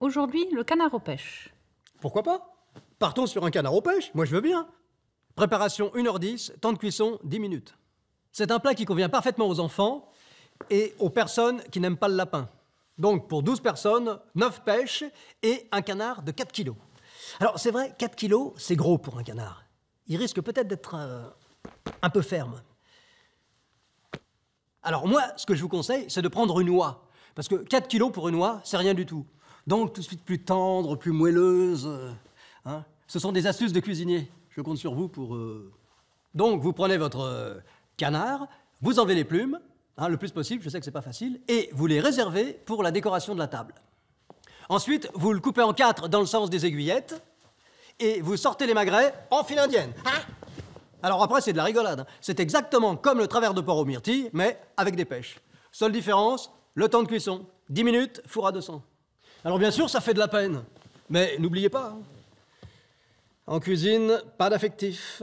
Aujourd'hui, le canard aux pêches. Pourquoi pas Partons sur un canard aux pêches, moi je veux bien. Préparation 1h10, temps de cuisson 10 minutes. C'est un plat qui convient parfaitement aux enfants et aux personnes qui n'aiment pas le lapin. Donc pour 12 personnes, 9 pêches et un canard de 4 kilos. Alors c'est vrai, 4 kilos, c'est gros pour un canard. Il risque peut-être d'être euh, un peu ferme. Alors moi, ce que je vous conseille, c'est de prendre une oie. Parce que 4 kilos pour une oie, c'est rien du tout donc tout de suite plus tendre, plus moelleuse. Euh, hein. Ce sont des astuces de cuisinier. Je compte sur vous pour... Euh, donc, vous prenez votre euh, canard, vous enlevez les plumes, hein, le plus possible, je sais que c'est pas facile, et vous les réservez pour la décoration de la table. Ensuite, vous le coupez en quatre dans le sens des aiguillettes, et vous sortez les magrets en file indienne. Hein. Alors après, c'est de la rigolade. C'est exactement comme le travers de porc au myrtilles, mais avec des pêches. Seule différence, le temps de cuisson. 10 minutes, four à 200. Alors bien sûr, ça fait de la peine, mais n'oubliez pas, hein. en cuisine, pas d'affectif.